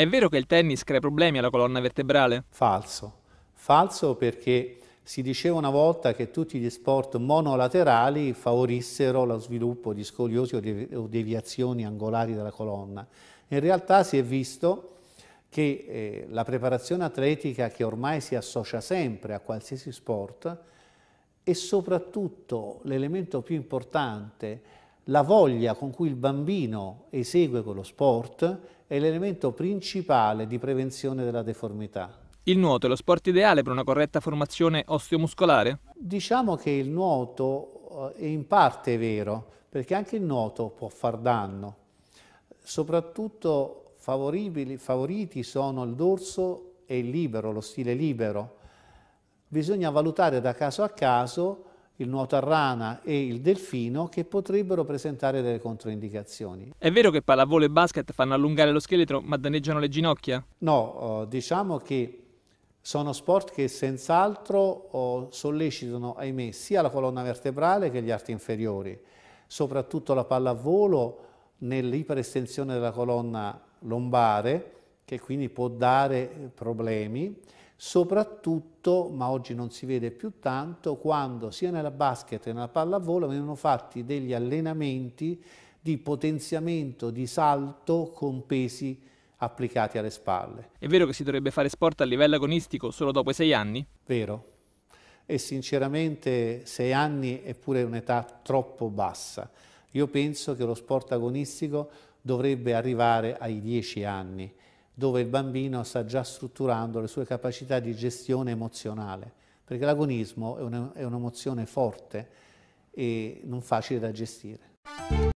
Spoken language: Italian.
È vero che il tennis crea problemi alla colonna vertebrale? Falso. Falso perché si diceva una volta che tutti gli sport monolaterali favorissero lo sviluppo di scoliosi o, deviazioni angolari della colonna. In realtà si è visto che eh, la preparazione atletica che ormai si associa sempre a qualsiasi sport e soprattutto l'elemento più importante la voglia con cui il bambino esegue quello sport è l'elemento principale di prevenzione della deformità. Il nuoto è lo sport ideale per una corretta formazione osteomuscolare? Diciamo che il nuoto eh, è in parte vero, perché anche il nuoto può far danno. Soprattutto favoriti sono il dorso e il libero, lo stile libero. Bisogna valutare da caso a caso il nuoto a rana e il delfino che potrebbero presentare delle controindicazioni. È vero che pallavolo e basket fanno allungare lo scheletro ma danneggiano le ginocchia? No, eh, diciamo che sono sport che senz'altro eh, sollecitano, ahimè, sia la colonna vertebrale che gli arti inferiori, soprattutto la pallavolo nell'iperestensione della colonna lombare che quindi può dare problemi soprattutto, ma oggi non si vede più tanto, quando sia nella basket che nella pallavolo venivano fatti degli allenamenti di potenziamento di salto con pesi applicati alle spalle. È vero che si dovrebbe fare sport a livello agonistico solo dopo i sei anni? Vero. E sinceramente sei anni è pure un'età troppo bassa. Io penso che lo sport agonistico dovrebbe arrivare ai dieci anni dove il bambino sta già strutturando le sue capacità di gestione emozionale, perché l'agonismo è un'emozione forte e non facile da gestire.